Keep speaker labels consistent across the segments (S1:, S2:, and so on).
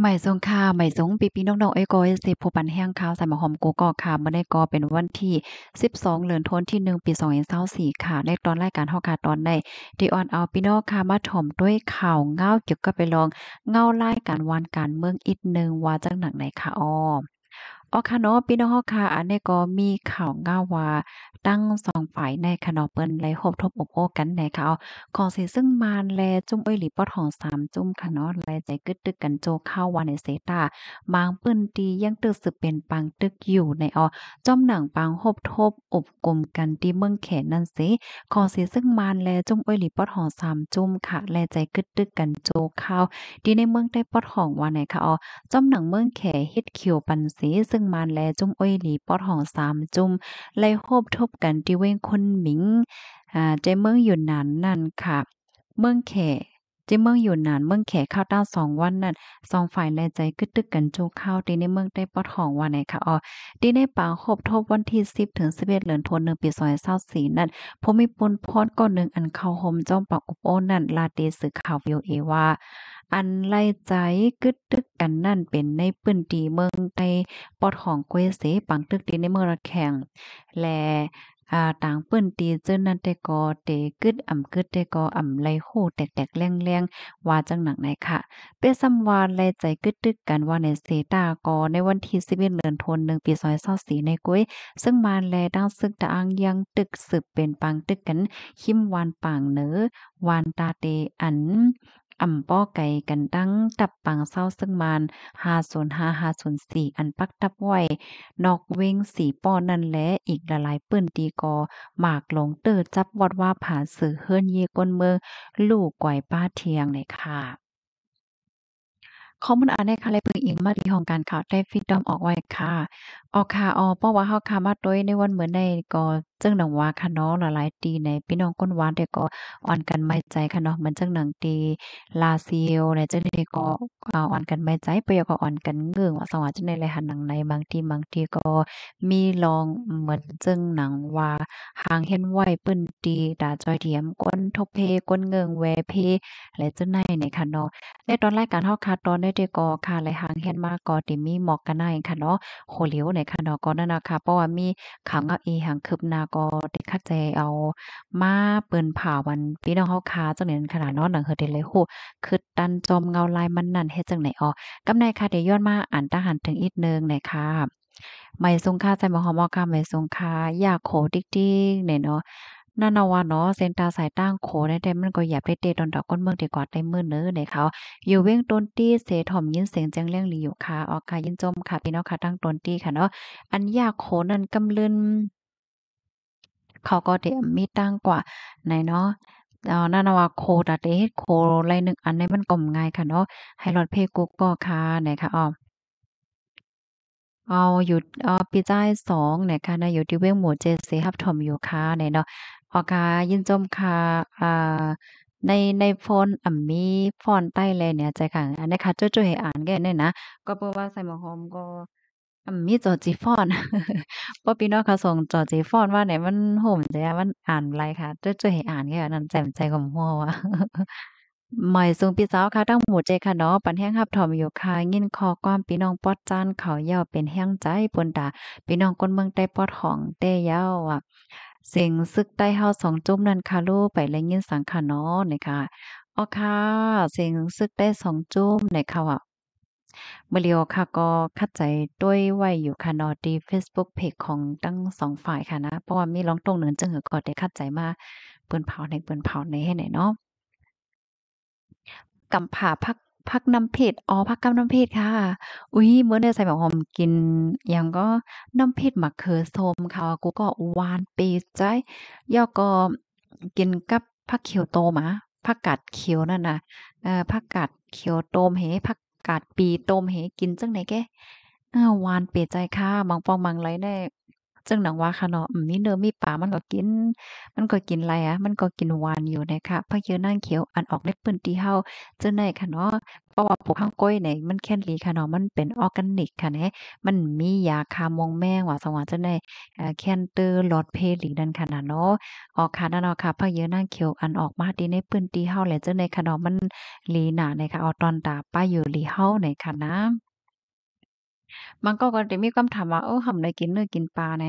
S1: ใหม่สงค่าใหม่สงปีปีน้องๆเอ้ยก็เอสิ ผู้ปันแห้งข้าวใส่มาหอมกูก็ค่ะเมื่อได้ก็เป็นวันที่ 12เดือนธันวาคมปี2024ค่ะ ในตอนรายการเฮาค่ะตอนได้ดีออนเอาพี่น้องค่ะมาถมด้วยข่าวเงาเกี่ยวกับไปลอง เงารายการวันการเมืองอีกนึงว่าจังหนักไหนค่ะอ้ออ๋อค่ะเนาะพี่น้องเฮาค่ะอันนี้ก็มีข่าวง่าวว่าตั้งสองฝ่ายในคะเนาะเปิ้นไหลหบทบอบโอกันในข่าวาของสิซึ่งมานแลจุ้มเอ้ยหลีปอดหองสามจุ้มค่ะเนาะแหลใจกึดตึกกันโจเข้าวันในเซตาบางเปิ้นตียังตึกสืบเป็นปังตึกอยู่ในอ๋อจ้อมหนังปังหบทบอบกลมกันที่เมืองแขนนั่นสิของสิซึ่งมานแลจุ้มเอ้ยหลีปอดหองสามจุ้มค่ะแลใจกึดตึกกันโจเข้าที่ในเมืองได้ปอดหองวันในข่าวจ้อมหนังเมืองแขเฮ็ดคิวปันสิึ่งมานแล จุ้มอ้อยหลีปอดห้องสามจุ้มไล่โฮบทบกันที่เว้งคนหมิงอ่าใจเมืองอยู่นั้นนั่นค่ะ เมืองแขที่เมืองอยู่นานเมืองแขกข้าวต้าสองวันนั่นสองฝ่ายแลใจกึดตึกกันโจข้าวตีในเมืองได้ปอดของวันไหนคะอ๋อตีในป่าครบทบวันที่สิบถึงสิบเอ็ดเหลือนทนหนึ่งปีซอยเศร้าสีนั่นผมมีปุนพอดก้อนหนึ่งอันเข้าโฮมจ้อมปากอุปโอนั่น ลาเตสือข่าววิวเอว่า อันไล่ใจกึดตึกกันนั่นเป็นในปื้นตีเมืองไ้ปอดของกวยเสปังตึกตีในเมืองระแข่งและอาต่างเปิ้นตีเจอนั่นแต่กอ เตกึดอ่ำกึดแต่กอ อ่ำไหลโหแตกๆแรงๆว่าจังหนักไหนค่ะ เป้ซํำวานไหลใจกึดตึกกัน ว่าในเซตา กอ ในวันที่11เดือนธันวาคมปี2 0ส4ในกุ้ย ซึ่งมานแลดังซึกตะอังยังตึกสืบเป็น ปัง ตึกกันคิมวานปางเนื้อวานตาเตอันอ่ำป้อไก่กันตั้งตับปังเศร้าซึ่งมาน5า5 5น4านสี่อันปักตับไว้นอกเว้งสีป้อนั่นและอีกละลายปื้นตีกอ หมากลงเตอร์จับวัดว่าผ่านสื่อเฮือนเยก้นเมืองลูกก่อยป้าเทียงเลยค่ะข้อมูลอันในค่ะและเพิ่งอิงมาที่ของการข่าวได้ฟิตดอมออกไว้ค่ะออกค่ะออป้อว่าเฮาค่ะมาด้วยในวันเหมือนในก็จึงหนังว่าค่ะเนาะหลายตีในพี่น้องก้นหวานเด็กก็อ่อนกันไม่ใจค่ะเนาะมันจึงหนังตีลาซิลในจึงได้ก็อ่อนกันไม่ใจไปก็อ่อนกันเงืองว่าสว่าจึงในเลยหันหนังในบางทีบางทีก็มีลองเหมือนจึงหนังว่าห่างเห็นไหวปืนตีดาจอยเทียมก้นทบเพก้นเงืองแวเพและจึงในในค่ะเนาะในตอนรายการเฮาค่ะตอนในเตกอค่ะเลยหางเฮ็ดมากก็ติมีหมอกกันได้ค่ะ เนาะโคเหลียวในค่ะเนาะก็นั่นนะคะเพราะว่ามีขังกับอีหางคืบนาก็ติคัดใจเอามาเปิ้นผ่าวันพี่น้องเฮาค่ะจังนี้นขนาดเนาะหนังเฮ็ดดเลยู้คือตันจอมเงาลายมันนั่นเฮ็ดจังไหนอ๋อกำในค่ะเดี๋ยวย้อนมาอ่านตาหันถึงอีกนึงนะคะไม่ทรงค่าใจมหอมอค่ะไม่ทรงค่ายากโขดิกๆเนี่ยเนาะนั่นเอาว่าเนาะเซนตาสายตั้งโขในแต่มันก็อย่าไปเตะตอนดอกก้นเมืองเีะกอดได้มือเนื้อในเขาอยู่เว้งต้นตี้ เสถ่อมยินเสียงแจ้งเรื่องลีอยู่ค่ะออกค่ะ ยินจมค่ะพี่น้องค่ะตั้งต้นตี้ค่ะเนาะอันยากโขนั่นกำลืนเขาก็เตะมีตั้งกว่าในเนาะนันานาวาโคตาเตเ็ดโคไรหนึ่งอันในมันกลมง่ายค่ะเนาะให้รถอดเพกุกก็ค่ะนค่ะอ๋อเอาอยู่เอาปีจ่ายสองนคคะนะอยู่ที่เว้งหมู่เจสีฮับถมอยู่ค่ะเนี่ยเนาะออกายินจมคาอ่า ในในฟอนอ่ำมีฟอนใต้เลเนี่ย ใจค่ะอันนี้ค่ะจ๊วย๊ให้อ่านแก่เนี่ยนะ ก็เพราะว่าใส่หมอหอมก็อ่ำมีจอจีฟอนราอพี่น้องเขาส่งจอจีฟอนว่าไหนมันโหมใจมันอ่านไรค่ะจ๊วย๊ให้อ่านแก่นั่นแจ่มใจของหัวว่ะหมายสูงพี่สาวค่ะตั้งหมู่ใจค่ะเนาะปันแห้งรับถอมอยู่ค่ะยินคอความพี่น้องปอดจานเขาเย่าเป็นแห้งใจปนตาพี่น้องคนเมืองใต้ปอดของเต้เย่าอ่ะเสียงซึกใต้เฮาสองจุ้มนั่นค่ะลูกไปและยินสังขะเนาะนะคะออค่ะเสียงซึกได้สองจุ้มในค่ะว่าเมื่อเลียวค่ะก็คัดใจด้วยไว้ อยู่ค่ะนอดีเฟซบุ๊กเพจของตั้งสองฝ่ายค่ะนะ เพราะว่ามีร้องตรงเหนอนจึงเหอก็ได้คัดใจมาเปิ่นเผาในเปิ่นเผาในให้ไหนเนาะกำผาพักผักน้ำเผ็ดอ๋อผักกับน้ำเผ็ดค่ะ อุ้ยเมื่อเดือนใส่หมกหอมกินยังก็น้ำเผ็ดมะเขือส้มค่ะกูก็หวานเปรี้ยวใจยอก็กินกับผักเขียวโตมะผักกาดเขียวนั่นน่ะเอ่อผักกาดเขียวโตมเหผักกาดปีโตมเหกินจังไหนแกหวานเปรี้ยวใจค่ะบางปองบางไรแน่จึงหนังว่าค่ะเนาะมีเนื้อมีปลามันก็กิน มันก็กินอะไรอ่ะ มันก็กินหวานอยู่นะคะพะเยอนั่งเขียวอันออกใน็ปืนตีเฮาจ้งไนค่ะเนาะเพราะว่าผลกข้างก้อยเนี่ยมันแค่นีีค่ะเนาะมันเป็นออร์แกนิกค่ะเนะมันมียาคามงแมงว่าสว่าจึงไหนแคนเตอร์ลอดเพลีนั่นค่ะนเนาะ ออกค่ะนั่นเนาะค่ะพะเยอนั่งเขียวอันออกมาดีในปืนตีเฮาแหละจ้งไนค่ะเนาะมันลีหนาในค่ะ เอาตอนตาป้าอยู่ลีเฮาในค่ะนะมันก็ก็จะมีคำถามว่าเออทำได้กินเนื้อกินปลาไน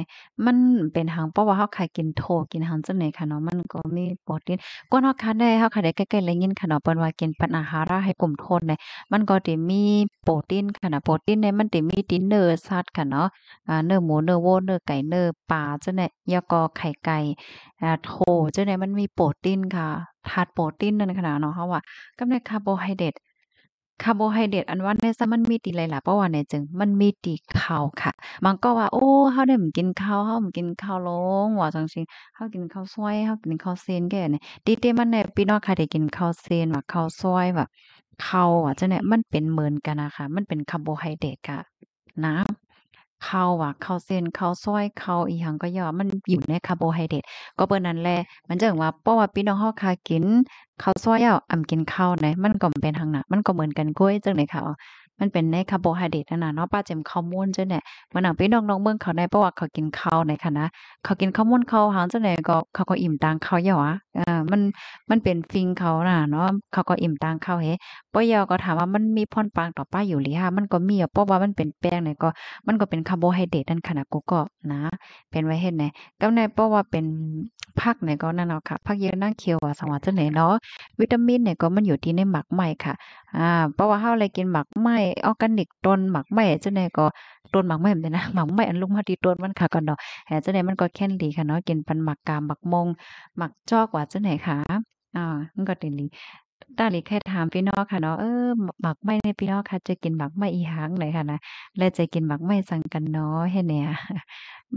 S1: มันเป็นหางเพราะว่าเขาขายกินโถกินหางจังไหนค่ะเนาะมันก็มีโปรตีนก็นเขาคันได้เขาขายได้ใกล้ๆไลยยินค่ะเนาะเปิ้นว่ากินปัญาหาราให้กลุ่มโทนไนมันก็จะมีโปรตีนค่ะนาะโปรตีนในมันจะมีดิเนื้อสัตว์ค่ะเนาะเนื้อหมูเนื้อวัวเนื้อไก่เนื้อปลาจังไหนยากอไข่ไก่โถจังไหนมันมีโปรตีนค่ะธาตุโปรตีนนั่นนาดเนาะเขาว่ากับในคาร์โบไฮเดรตคาร์โบไฮเดรตอันว่าในซ้มันมีตีไรล่ะเพราะว่าในจึงมันมีตีข้าวค่ะบางก็ว่า โอ้เฮาได้มกินข้าวเฮาม่กินข้าวลงว่าจังซี่เฮากินข้าวซอยเฮากินข้าวเซนแก่นี่ติเตมันในพี่น้องค่ะได้กินข้าวเซนว่าข้าวซอยว่าข้าวว่ะจังได๋มันเป็นเหมือนกันนะคะมันเป็นคาร์โบไฮเดรตค่ะนะข้าว่ะข้าวเส้นข้าวซอยข้าวอีหยังก็ย่อมันอยู่ในคาร์โบไฮเดรตก็เปิ้นนั้นแหละมันจะถึงว่าเพราะว่าพี่น้องเฮาคากินข้าวซอยอ่ะอำกินข้าวนะมันก็เป็นทางน่ะมันก็เหมือนกันก้วยจังได๋ค่ะมันเป็นในคาร์โบไฮเดรตนั่นน่ะเนาะป้าเจมข้าวมูลจังได๋มันน่งพี่น้องน้องเมืองเขาในเพราะว่าเขากินข้าวในค่ะนะเขากินข้าวมูลข้าวหางจังได๋ก็เขาก็อิ่มตางข้าวย่ออ่ะอามันมันเป็นฟิงเขาน่ะเนาะเขาก็อิ่มตางข้าวเฮ้อยอก็ถามว่ามันมีพรปางต่อป้าอยู่หรือฮะมันก็มีอ่ะเพราะว่ามันเป็นแป้งเนี่ยก็ มันก็เป็นคาร์โบไฮเดรตนั่นขนาดกูก็นะ เป็นไว้เฮ็นไหนก็ในเพราะว่าเป็นผักเนี่ยก็นั่นเนาะค่ะผักเยอะนั่งเคียวอ่ะสังวาจังไหนเนาะวิตามินเนี่ยก็มันอยู่ที่ในหมักไหม้ค่ะ อ่า เพราะว่าเฮาอะไรกินหมักไหม้ออร์แกนิกต้นหมักไหม้จะงไหนก็ต้นหมักไม่เหมือนนนะหมักไม่อันลุกมาดีต้นมันค่ะก่อนเนาะแห่จังไหนมันก็แค่นดีค่ะเนาะกินปันหมักกามหมักมงหมักจอกว่าจัไหนคะอ่า มันก็เป็นดีตาหลีแค่ถามพี่น้องค่ะเนาะเออหมักไม่ในพี่น้องค่ะ จะกินหมักไม่อีหางเลยค่ะนะและจะกินหมักไม่สั่งกันเนาะให้เนี่ย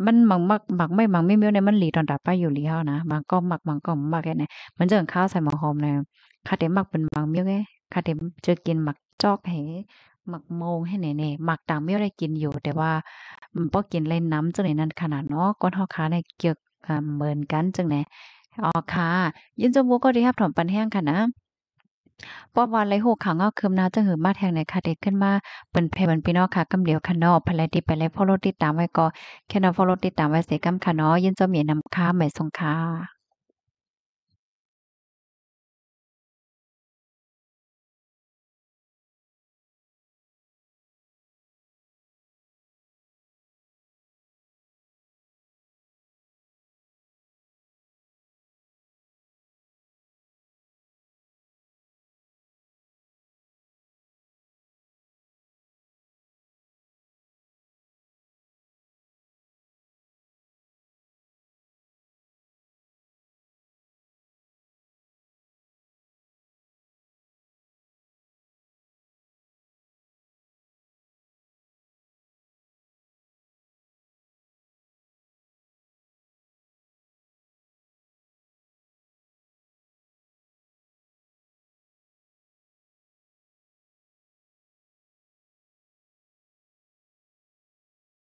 S1: มันหมักหมักหมักไม่หมักไม่เมี้ยวในมันหลีตอนดับไปอยู่หลี้ยานะหมักก็หมักหมักก็หมักแค่ไหนมันเจอข้าวใส่หมอหอมเลยคาเด็มหมักเป็นหมักเมี้ยวแค่คาเด็มจะกินหมักจอกเห หมักโมงให้แน่ยหมักต่างไม่ได้กินอยู่แต่ว่ามันพอกินเล่นน้ำจังไหนนั้น ขนาดเนาะก้อนหอขาในเกือกบเหมือนกันจังไหนอ๋อค่ะยินจมูกก็ได้ครับถมปันแห้งค่ะนะป้อมวันไรหูขังเอาคืมนาจะหือมาแทงในคาเด็กขึ้นมาเปินเพลินพี่น้องค่ะกำเดียวคันนอพลายดีไปเลยพ่อรถติดตามไว้ก็แค่นอพ่อรถติดตามไว้เสกำคันนอยินจะมีนำค้าใหม่สงค้า